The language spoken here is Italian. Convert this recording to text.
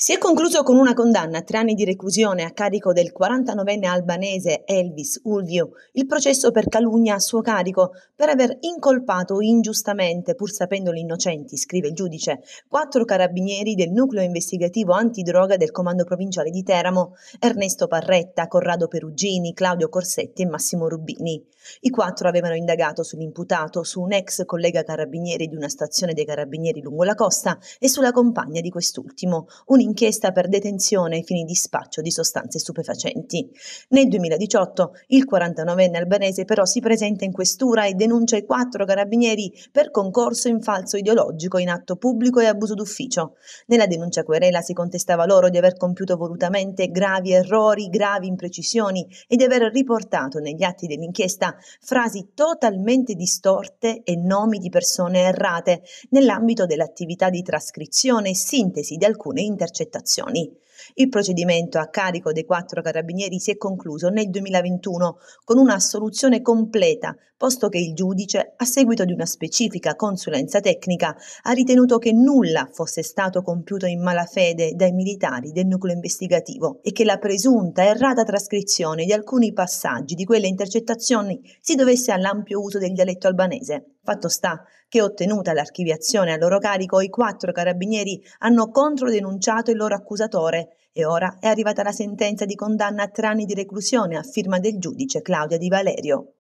Si è concluso con una condanna a tre anni di reclusione a carico del 49enne albanese Elvis Ulvio il processo per calunnia a suo carico per aver incolpato ingiustamente, pur sapendoli innocenti, scrive il giudice, quattro carabinieri del nucleo investigativo antidroga del Comando Provinciale di Teramo, Ernesto Parretta, Corrado Perugini, Claudio Corsetti e Massimo Rubini. I quattro avevano indagato sull'imputato, su un ex collega carabinieri di una stazione dei carabinieri lungo la costa e sulla compagna di quest'ultimo, un inchiesta per detenzione ai fini di spaccio di sostanze stupefacenti. Nel 2018 il 49enne albanese però si presenta in questura e denuncia i quattro carabinieri per concorso in falso ideologico in atto pubblico e abuso d'ufficio. Nella denuncia querela si contestava loro di aver compiuto volutamente gravi errori, gravi imprecisioni e di aver riportato negli atti dell'inchiesta frasi totalmente distorte e nomi di persone errate nell'ambito dell'attività di trascrizione e sintesi di alcune intercettazioni intercettazioni. Il procedimento a carico dei quattro carabinieri si è concluso nel 2021 con una assoluzione completa, posto che il giudice, a seguito di una specifica consulenza tecnica, ha ritenuto che nulla fosse stato compiuto in malafede dai militari del nucleo investigativo e che la presunta errata trascrizione di alcuni passaggi di quelle intercettazioni si dovesse all'ampio uso del dialetto albanese. Fatto sta che ottenuta l'archiviazione a loro carico i quattro carabinieri hanno controdenunciato il loro accusatore e ora è arrivata la sentenza di condanna a tre anni di reclusione a firma del giudice Claudia Di Valerio.